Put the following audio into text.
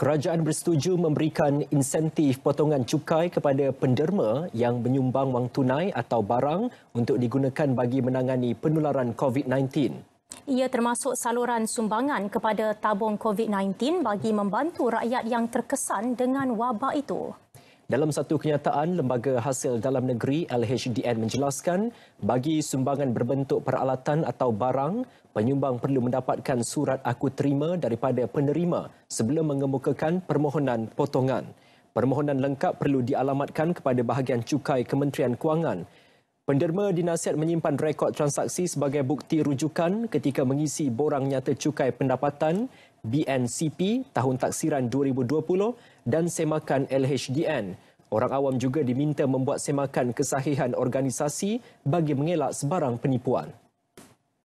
Kerajaan bersetuju memberikan insentif potongan cukai kepada penderma yang menyumbang wang tunai atau barang untuk digunakan bagi menangani penularan COVID-19. Ia termasuk saluran sumbangan kepada tabung COVID-19 bagi membantu rakyat yang terkesan dengan wabak itu. Dalam satu kenyataan, Lembaga Hasil Dalam Negeri LHDN menjelaskan bagi sumbangan berbentuk peralatan atau barang, penyumbang perlu mendapatkan surat aku terima daripada penerima sebelum mengemukakan permohonan potongan. Permohonan lengkap perlu dialamatkan kepada bahagian cukai Kementerian Kewangan. Penderma dinasihat menyimpan rekod transaksi sebagai bukti rujukan ketika mengisi borang nyata cukai pendapatan BNCP tahun taksiran 2020 dan semakan LHDN. Orang awam juga diminta membuat semakan kesahihan organisasi bagi mengelak sebarang penipuan.